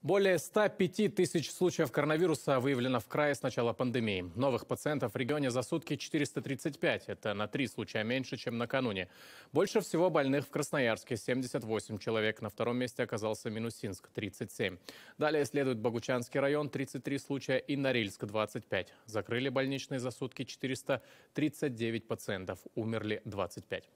Более 105 тысяч случаев коронавируса выявлено в крае с начала пандемии. Новых пациентов в регионе за сутки 435. Это на три случая меньше, чем накануне. Больше всего больных в Красноярске – 78 человек. На втором месте оказался Минусинск – 37. Далее следует Богучанский район – 33 случая и Норильск – 25. Закрыли больничные за сутки 439 пациентов. Умерли 25.